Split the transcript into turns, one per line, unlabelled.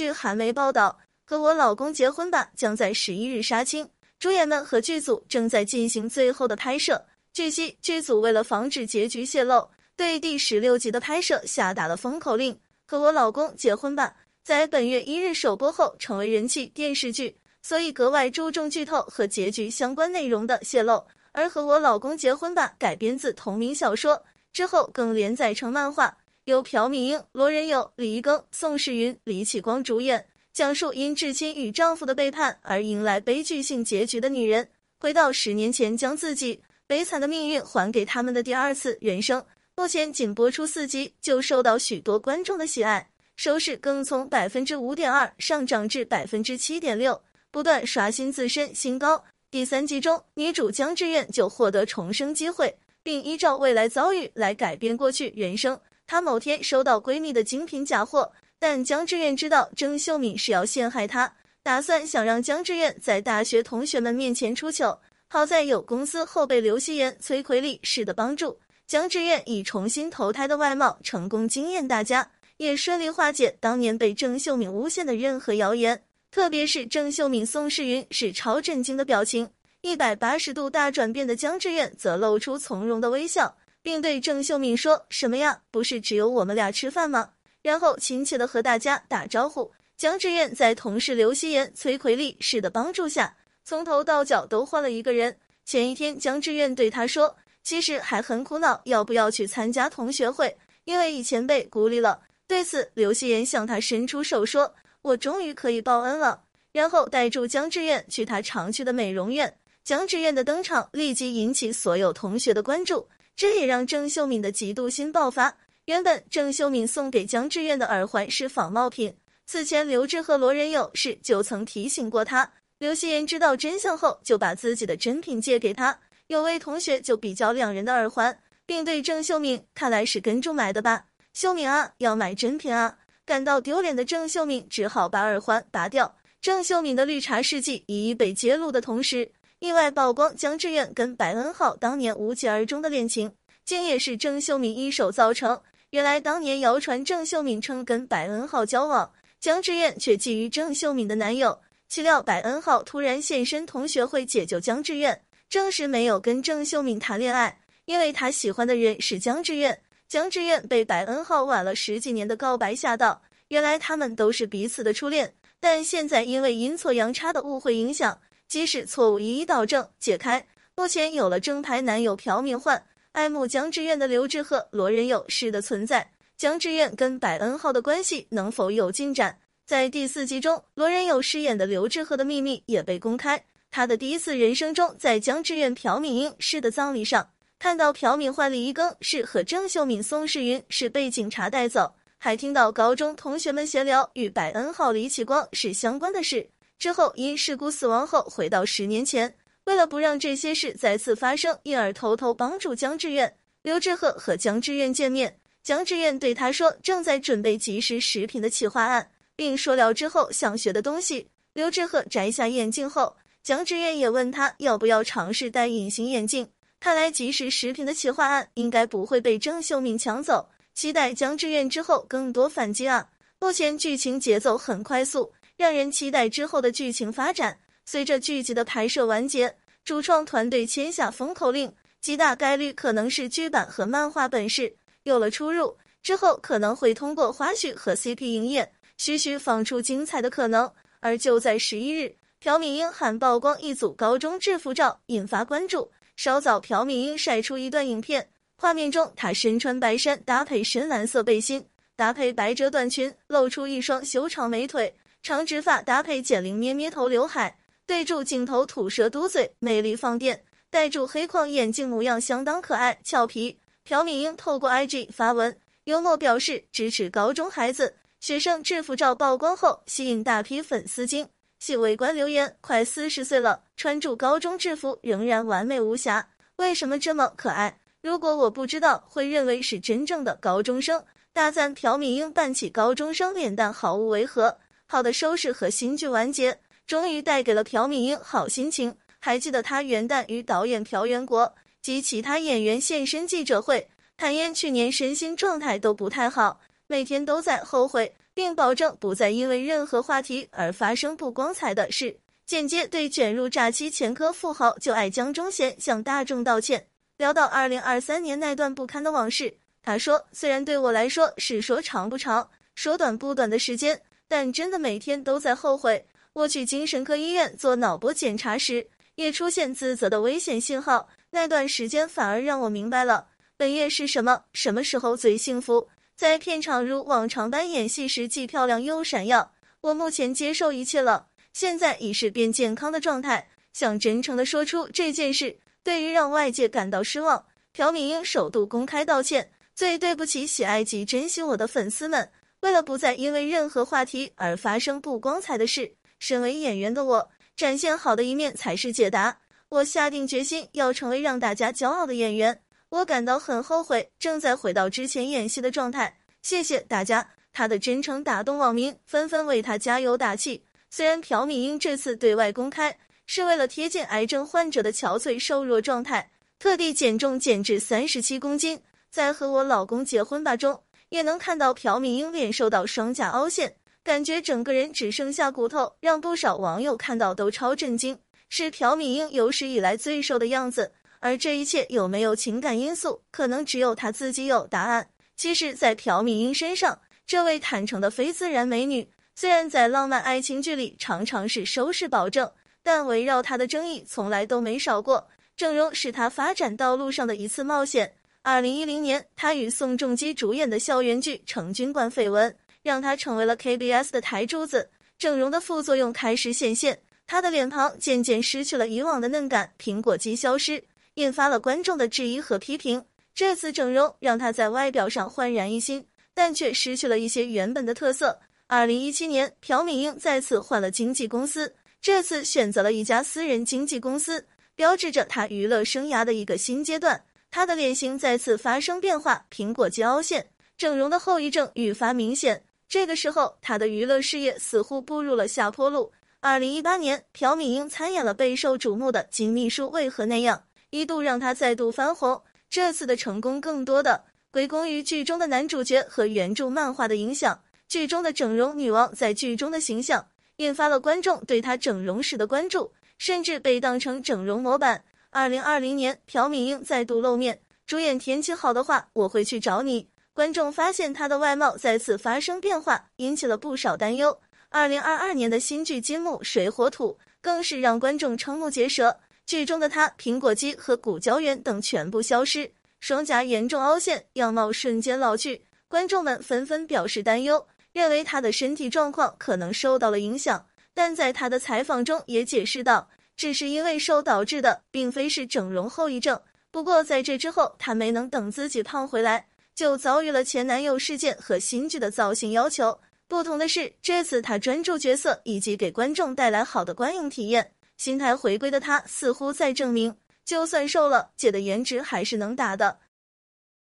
据韩媒报道，《和我老公结婚吧》将在十一日杀青，主演们和剧组正在进行最后的拍摄。据悉，剧组为了防止结局泄露，对第十六集的拍摄下达了封口令。《和我老公结婚吧》在本月一日首播后成为人气电视剧，所以格外注重剧透和结局相关内容的泄露。而《和我老公结婚吧》改编自同名小说，之后更连载成漫画。由朴敏英、罗仁友、李一庚、宋世云、李启光主演，讲述因至亲与丈夫的背叛而迎来悲剧性结局的女人，回到十年前将自己悲惨的命运还给他们的第二次人生。目前仅播出四集就受到许多观众的喜爱，收视更从百分之五点二上涨至百分之七点六，不断刷新自身新高。第三集中，女主江志愿就获得重生机会，并依照未来遭遇来改变过去人生。她某天收到闺蜜的精品假货，但江志愿知道郑秀敏是要陷害她，打算想让江志愿在大学同学们面前出糗。好在有公司后辈刘希言、崔奎利式的帮助，江志愿以重新投胎的外貌成功惊艳大家，也顺利化解当年被郑秀敏诬陷的任何谣言。特别是郑秀敏、宋世云是超震惊的表情，一百八十度大转变的江志愿则露出从容的微笑。并对郑秀敏说：“什么呀？不是只有我们俩吃饭吗？”然后亲切的和大家打招呼。姜志愿在同事刘希言、崔奎利师的帮助下，从头到脚都换了一个人。前一天，姜志愿对他说：“其实还很苦恼，要不要去参加同学会？因为以前被孤立了。”对此，刘希言向他伸出手说：“我终于可以报恩了。”然后带住姜志愿去他常去的美容院。姜志愿的登场立即引起所有同学的关注。这也让郑秀敏的嫉妒心爆发。原本郑秀敏送给江志愿的耳环是仿冒品，此前刘志和罗仁友是就曾提醒过她。刘希妍知道真相后，就把自己的真品借给她。有位同学就比较两人的耳环，并对郑秀敏：“看来是跟住买的吧，秀敏啊，要买真品啊！”感到丢脸的郑秀敏只好把耳环拔掉。郑秀敏的绿茶事迹一一被揭露的同时。意外曝光姜志苑跟白恩浩当年无疾而终的恋情，竟也是郑秀敏一手造成。原来当年谣传郑秀敏称跟白恩浩交往，姜志苑却觊觎郑秀敏的男友。岂料白恩浩突然现身同学会解救姜志苑，证实没有跟郑秀敏谈恋爱，因为他喜欢的人是姜志苑。姜志苑被白恩浩晚了十几年的告白吓到，原来他们都是彼此的初恋，但现在因为阴错阳差的误会影响。即使错误一一导正解开，目前有了正牌男友朴敏焕、爱慕江志愿的刘志赫、罗仁友师的存在，江志愿跟白恩浩的关系能否有进展？在第四集中，罗仁友饰演的刘志赫的秘密也被公开，他的第一次人生中，在江志愿、朴敏英师的葬礼上，看到朴敏焕李一庚是和郑秀敏、宋世云是被警察带走，还听到高中同学们闲聊与白恩浩李启光是相关的事。之后因事故死亡后回到十年前，为了不让这些事再次发生，因而偷偷帮助江志远、刘志赫和江志远见面。江志远对他说正在准备即时食品的企划案，并说了之后想学的东西。刘志赫摘下眼镜后，江志远也问他要不要尝试戴隐形眼镜。看来即时食品的企划案应该不会被郑秀敏抢走。期待江志远之后更多反击啊！目前剧情节奏很快速。让人期待之后的剧情发展。随着剧集的拍摄完结，主创团队签下封口令，极大概率可能是剧版和漫画本事有了出入，之后可能会通过花絮和 CP 营业，徐徐放出精彩的可能。而就在十一日，朴敏英还曝光一组高中制服照，引发关注。稍早，朴敏英晒出一段影片，画面中她身穿白衫，搭配深蓝色背心，搭配白褶短裙，露出一双修长美腿。长直发搭配减龄咩咩头刘海，对住镜头吐舌嘟嘴，魅力放电。戴住黑框眼镜，模样相当可爱俏皮。朴敏英透过 IG 发文，幽默表示支持高中孩子。学生制服照曝光后，吸引大批粉丝惊细围观留言：快四十岁了，穿住高中制服仍然完美无瑕，为什么这么可爱？如果我不知道，会认为是真正的高中生。大赞朴敏英扮起高中生脸蛋毫无违和。好的收拾和新剧完结，终于带给了朴敏英好心情。还记得她元旦与导演朴元国及其他演员现身记者会，坦言去年身心状态都不太好，每天都在后悔，并保证不再因为任何话题而发生不光彩的事。间接对卷入诈欺前科富豪就爱江忠贤向大众道歉。聊到2023年那段不堪的往事，他说：“虽然对我来说是说长不长，说短不短的时间。”但真的每天都在后悔。我去精神科医院做脑波检查时，也出现自责的危险信号。那段时间反而让我明白了，本月是什么，什么时候最幸福。在片场如往常般演戏时，既漂亮又闪耀。我目前接受一切了，现在已是变健康的状态。想真诚的说出这件事，对于让外界感到失望，朴敏英首度公开道歉，最对不起喜爱及珍惜我的粉丝们。为了不再因为任何话题而发生不光彩的事，身为演员的我展现好的一面才是解答。我下定决心要成为让大家骄傲的演员。我感到很后悔，正在回到之前演戏的状态。谢谢大家，他的真诚打动网民，纷纷为他加油打气。虽然朴敏英这次对外公开是为了贴近癌症患者的憔悴瘦弱状态，特地减重减至三十七公斤，在和我老公结婚吧中。也能看到朴敏英脸瘦到双颊凹陷，感觉整个人只剩下骨头，让不少网友看到都超震惊，是朴敏英有史以来最瘦的样子。而这一切有没有情感因素，可能只有她自己有答案。其实，在朴敏英身上，这位坦诚的非自然美女，虽然在浪漫爱情剧里常常是收视保证，但围绕她的争议从来都没少过，整容是她发展道路上的一次冒险。二零一零年，他与宋仲基主演的校园剧《成军馆绯闻》让他成为了 KBS 的台柱子。整容的副作用开始显现，他的脸庞渐渐失去了以往的嫩感，苹果肌消失，引发了观众的质疑和批评。这次整容让他在外表上焕然一新，但却失去了一些原本的特色。二零一七年，朴敏英再次换了经纪公司，这次选择了一家私人经纪公司，标志着她娱乐生涯的一个新阶段。她的脸型再次发生变化，苹果肌凹陷，整容的后遗症愈发明显。这个时候，她的娱乐事业似乎步入了下坡路。二零一八年，朴敏英参演了备受瞩目的《金秘书为何那样》，一度让她再度翻红。这次的成功更多的归功于剧中的男主角和原著漫画的影响。剧中的整容女王在剧中的形象，引发了观众对她整容时的关注，甚至被当成整容模板。二零二零年，朴敏英再度露面，主演《天气好的话我会去找你》，观众发现她的外貌再次发生变化，引起了不少担忧。二零二二年的新剧《金木水火土》更是让观众瞠目结舌，剧中的她苹果肌和骨胶原等全部消失，双颊严重凹陷，样貌瞬间老去，观众们纷纷表示担忧，认为她的身体状况可能受到了影响。但在她的采访中也解释道。只是因为瘦导致的，并非是整容后遗症。不过在这之后，她没能等自己胖回来，就遭遇了前男友事件和新剧的造型要求。不同的是，这次她专注角色以及给观众带来好的观影体验。心态回归的她，似乎在证明，就算瘦了，姐的颜值还是能打的。